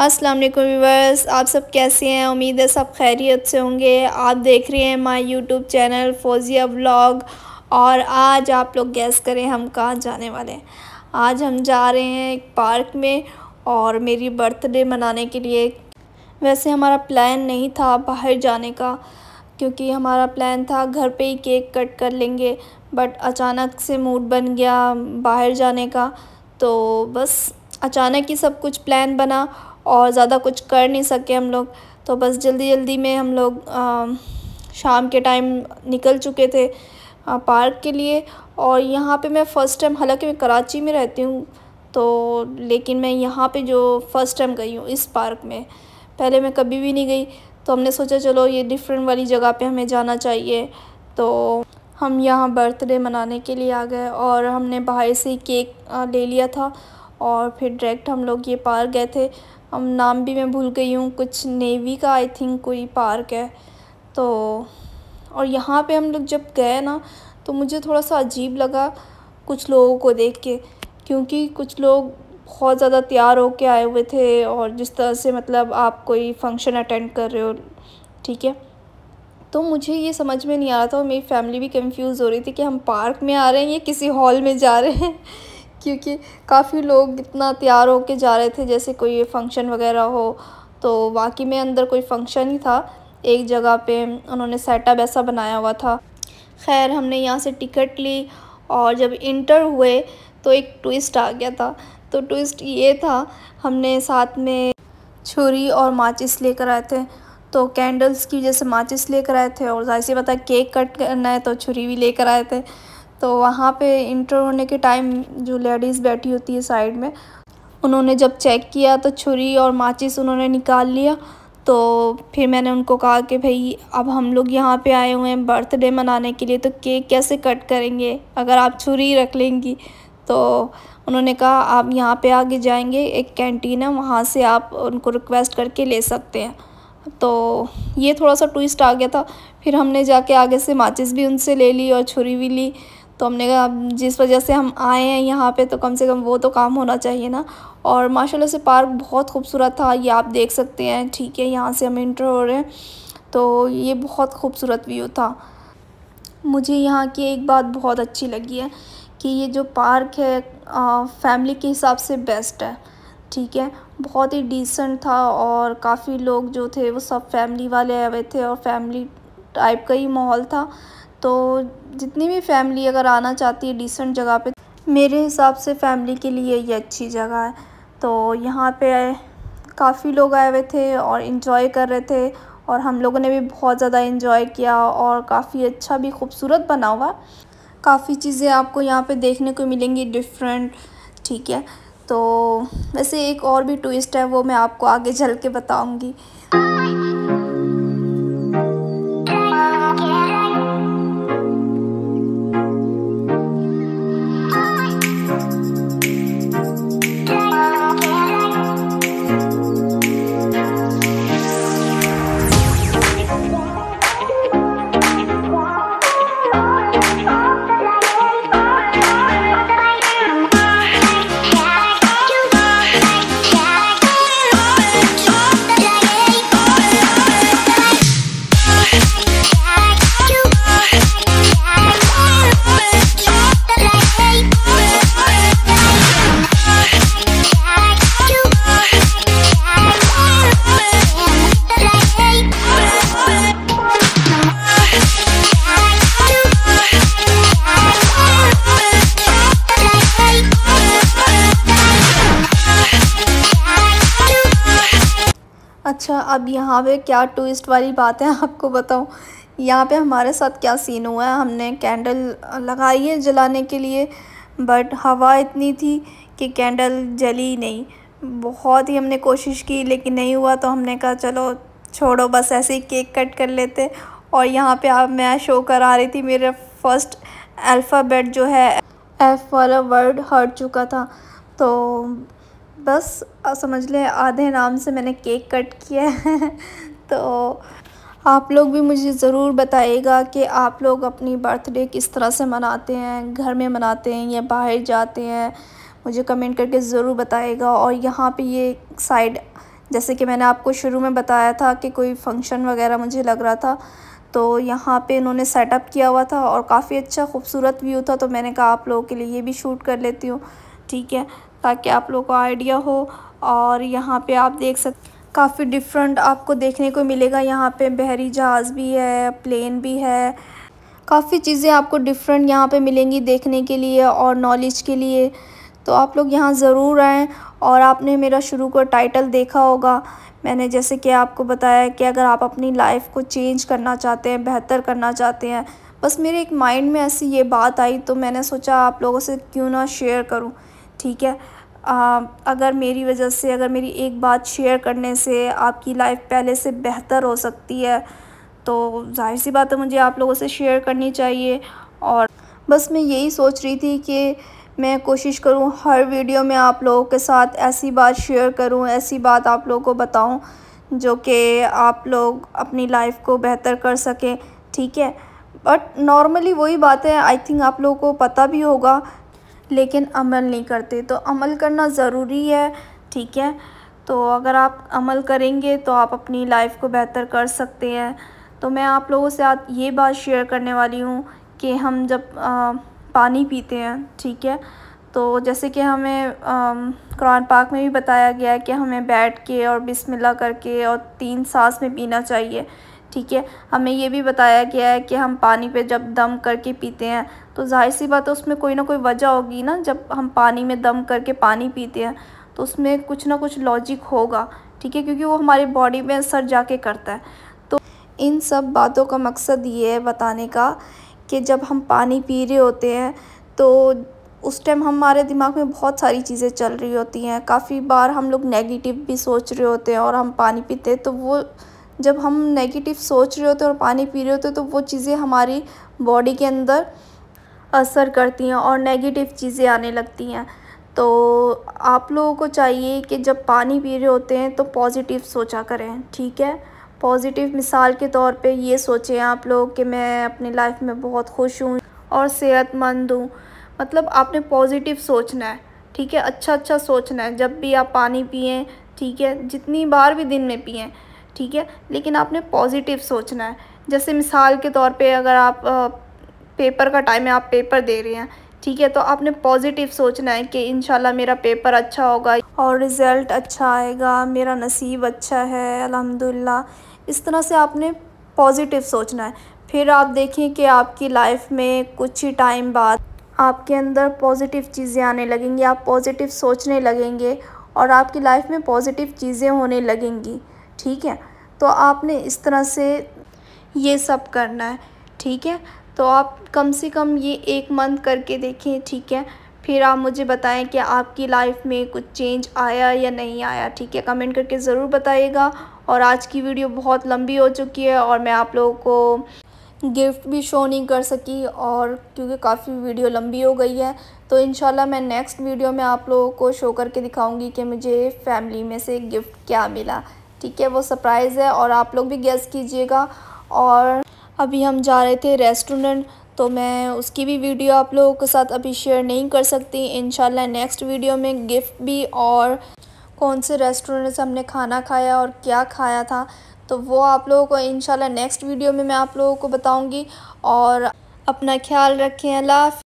अस्सलाम वालेकुम व्यूवर्स आप सब कैसे हैं उम्मीद है सब खैरियत से होंगे आप देख रहे हैं my YouTube channel Fauzia vlog और आज आप लोग गैस करें हम कहाँ जाने वाले हैं आज हम जा रहे हैं एक पार्क में और मेरी बर्थडे मनाने के लिए वैसे हमारा प्लान नहीं था बाहर जाने का क्योंकि हमारा प्लान था घर पे ही केक कट कर लेंगे बट अचानक से मूड बन गया बाहर जाने का तो बस अचानक ही सब कुछ प्लान बना और ज़्यादा कुछ कर नहीं सके हम लोग तो बस जल्दी जल्दी में हम लोग शाम के टाइम निकल चुके थे पार्क के लिए और यहाँ पे मैं फ़र्स्ट टाइम हालांकि मैं कराची में रहती हूँ तो लेकिन मैं यहाँ पे जो फ़र्स्ट टाइम गई हूँ इस पार्क में पहले मैं कभी भी नहीं गई तो हमने सोचा चलो ये डिफरेंट वाली जगह पे हमें जाना चाहिए तो हम यहाँ बर्थडे मनाने के लिए आ गए और हमने बाहर से केक ले लिया था और फिर डायरेक्ट हम लोग ये पार्क गए थे हम नाम भी मैं भूल गई हूँ कुछ नेवी का आई थिंक कोई पार्क है तो और यहाँ पे हम लोग जब गए ना तो मुझे थोड़ा सा अजीब लगा कुछ लोगों को देख के क्योंकि कुछ लोग बहुत ज़्यादा तैयार होके आए हुए थे और जिस तरह से मतलब आप कोई फंक्शन अटेंड कर रहे हो ठीक है तो मुझे ये समझ में नहीं आ रहा था और मेरी फैमिली भी कंफ्यूज हो रही थी कि हम पार्क में आ रहे हैं या किसी हॉल में जा रहे हैं क्योंकि काफ़ी लोग इतना तैयार के जा रहे थे जैसे कोई फंक्शन वगैरह हो तो वाकई में अंदर कोई फंक्शन ही था एक जगह पे उन्होंने सेटअप ऐसा बनाया हुआ था खैर हमने यहाँ से टिकट ली और जब इंटर हुए तो एक ट्विस्ट आ गया था तो ट्विस्ट ये था हमने साथ में छुरी और माचिस लेकर आए थे तो कैंडल्स की वजह से माचिस लेकर आए थे और जाहिर पता केक कट करना है तो छुरी भी लेकर आए थे तो वहाँ पे इंटर होने के टाइम जो लेडीज़ बैठी होती है साइड में उन्होंने जब चेक किया तो छुरी और माचिस उन्होंने निकाल लिया तो फिर मैंने उनको कहा कि भाई अब हम लोग यहाँ पे आए हुए हैं बर्थडे मनाने के लिए तो केक कैसे कट करेंगे अगर आप छुरी रख लेंगी तो उन्होंने कहा आप यहाँ पे आगे जाएंगे एक कैंटीन है वहाँ से आप उनको रिक्वेस्ट करके ले सकते हैं तो ये थोड़ा सा ट्विस्ट आ गया था फिर हमने जाके आगे से माचिस भी उनसे ले ली और छुरी भी ली तो हमने कहा जिस वजह से हम आए हैं यहाँ पे तो कम से कम वो तो काम होना चाहिए ना और माशाल्लाह से पार्क बहुत खूबसूरत था ये आप देख सकते हैं ठीक है यहाँ से हम इंटर हो रहे हैं तो ये बहुत खूबसूरत व्यू था मुझे यहाँ की एक बात बहुत अच्छी लगी है कि ये जो पार्क है आ, फैमिली के हिसाब से बेस्ट है ठीक है बहुत ही डिसेंट था और काफ़ी लोग जो थे वो सब फैमिली वाले आए हुए थे और फैमिली टाइप का ही माहौल था तो जितनी भी फैमिली अगर आना चाहती है डिसेंट जगह पे मेरे हिसाब से फैमिली के लिए ये अच्छी जगह है तो यहाँ पे काफ़ी लोग आए हुए थे और इन्जॉय कर रहे थे और हम लोगों ने भी बहुत ज़्यादा इन्जॉय किया और काफ़ी अच्छा भी खूबसूरत बना हुआ काफ़ी चीज़ें आपको यहाँ पे देखने को मिलेंगी डिफरेंट ठीक है तो वैसे एक और भी ट्विस्ट है वो मैं आपको आगे चल के बताऊँगी अच्छा अब यहाँ पे क्या ट्विस्ट वाली बात है आपको बताऊँ यहाँ पे हमारे साथ क्या सीन हुआ है हमने कैंडल लगाई है जलाने के लिए बट हवा इतनी थी कि कैंडल जली नहीं बहुत ही हमने कोशिश की लेकिन नहीं हुआ तो हमने कहा चलो छोड़ो बस ऐसे ही केक कट कर लेते और यहाँ पे आप मैं शो करा रही थी मेरा फर्स्ट अल्फ़ाबेट जो है एफ़ वाला वर्ड हट चुका था तो बस समझ लें आधे नाम से मैंने केक कट किया है तो आप लोग भी मुझे ज़रूर बताइएगा कि आप लोग अपनी बर्थडे किस तरह से मनाते हैं घर में मनाते हैं या बाहर जाते हैं मुझे कमेंट करके ज़रूर बताइएगा और यहाँ पे ये साइड जैसे कि मैंने आपको शुरू में बताया था कि कोई फंक्शन वगैरह मुझे लग रहा था तो यहाँ पे इन्होंने सेटअप किया हुआ था और काफ़ी अच्छा खूबसूरत व्यू था तो मैंने कहा आप लोगों के लिए ये भी शूट कर लेती हूँ ठीक है ताकि आप लोगों को आइडिया हो और यहाँ पे आप देख सकते काफ़ी डिफरेंट आपको देखने को मिलेगा यहाँ पे बहरी जहाज़ भी है प्लेन भी है काफ़ी चीज़ें आपको डिफरेंट यहाँ पे मिलेंगी देखने के लिए और नॉलेज के लिए तो आप लोग यहाँ ज़रूर आएँ और आपने मेरा शुरू का टाइटल देखा होगा मैंने जैसे कि आपको बताया कि अगर आप अपनी लाइफ को चेंज करना चाहते हैं बेहतर करना चाहते हैं बस मेरे एक माइंड में ऐसी ये बात आई तो मैंने सोचा आप लोगों से क्यों ना शेयर करूँ ठीक है आ, अगर मेरी वजह से अगर मेरी एक बात शेयर करने से आपकी लाइफ पहले से बेहतर हो सकती है तो जाहिर सी बात है मुझे आप लोगों से शेयर करनी चाहिए और बस मैं यही सोच रही थी कि मैं कोशिश करूं हर वीडियो में आप लोगों के साथ ऐसी बात शेयर करूं ऐसी बात आप लोगों को बताऊं जो कि आप लोग अपनी लाइफ को बेहतर कर सकें ठीक है बट नॉर्मली वही बात है आई थिंक आप लोगों को पता भी होगा लेकिन अमल नहीं करते तो अमल करना ज़रूरी है ठीक है तो अगर आप अमल करेंगे तो आप अपनी लाइफ को बेहतर कर सकते हैं तो मैं आप लोगों से आज ये बात शेयर करने वाली हूँ कि हम जब आ, पानी पीते हैं ठीक है तो जैसे कि हमें कुरान पाक में भी बताया गया है कि हमें बैठ के और बिस्मिल्लाह करके और तीन सांस में पीना चाहिए ठीक है हमें ये भी बताया गया है कि हम पानी पे जब दम करके पीते हैं तो जाहिर सी बात है उसमें कोई ना कोई वजह होगी ना जब हम पानी में दम करके पानी पीते हैं तो उसमें कुछ ना कुछ लॉजिक होगा ठीक है क्योंकि वो हमारी बॉडी में असर जाके करता है तो इन सब बातों का मकसद ये है बताने का कि जब हम पानी पी रहे होते हैं तो उस टाइम हमारे दिमाग में बहुत सारी चीज़ें चल रही होती हैं काफ़ी बार हम लोग नेगेटिव भी सोच रहे होते हैं और हम पानी पीते हैं तो वो जब हम नेगेटिव सोच रहे होते हैं और पानी पी रहे होते हैं तो वो चीज़ें हमारी बॉडी के अंदर असर करती हैं और नेगेटिव चीज़ें आने लगती हैं तो आप लोगों को चाहिए कि जब पानी पी रहे होते हैं तो पॉजिटिव सोचा करें ठीक है पॉजिटिव मिसाल के तौर पे ये सोचें आप लोग कि मैं अपनी लाइफ में बहुत खुश हूँ और सेहतमंद हूँ मतलब आपने पॉजिटिव सोचना है ठीक है अच्छा अच्छा सोचना है जब भी आप पानी पिए ठीक है जितनी बार भी दिन में पिएँ ठीक है लेकिन आपने पॉजिटिव सोचना है जैसे मिसाल के तौर पे अगर आप पेपर का टाइम है आप पेपर दे रहे हैं ठीक है तो आपने पॉजिटिव सोचना है कि इन मेरा पेपर अच्छा होगा और रिज़ल्ट अच्छा आएगा मेरा नसीब अच्छा है अलहमदिल्ला इस तरह से आपने पॉजिटिव सोचना है फिर आप देखें कि आपकी लाइफ में कुछ ही टाइम बाद आपके अंदर पॉजिटिव चीज़ें आने लगेंगी आप पॉजिटिव सोचने लगेंगे और आपकी लाइफ में पॉजिटिव चीज़ें होने लगेंगी ठीक है तो आपने इस तरह से ये सब करना है ठीक है तो आप कम से कम ये एक मंथ करके देखें ठीक है फिर आप मुझे बताएं कि आपकी लाइफ में कुछ चेंज आया या नहीं आया ठीक है कमेंट करके ज़रूर बताइएगा और आज की वीडियो बहुत लंबी हो चुकी है और मैं आप लोगों को गिफ्ट भी शो नहीं कर सकी और क्योंकि काफ़ी वीडियो लंबी हो गई है तो इन मैं नेक्स्ट वीडियो में आप लोगों को शो करके दिखाऊंगी कि मुझे फैमिली में से गिफ्ट क्या मिला ठीक है वो सरप्राइज़ है और आप लोग भी गेस कीजिएगा और अभी हम जा रहे थे रेस्टोरेंट तो मैं उसकी भी वीडियो आप लोगों के साथ अभी शेयर नहीं कर सकती इन नेक्स्ट वीडियो में गिफ्ट भी और कौन से रेस्टोरेंट से हमने खाना खाया और क्या खाया था तो वो आप लोगों को इन नेक्स्ट वीडियो में मैं आप लोगों को बताऊँगी और अपना ख्याल रखें अल्लाह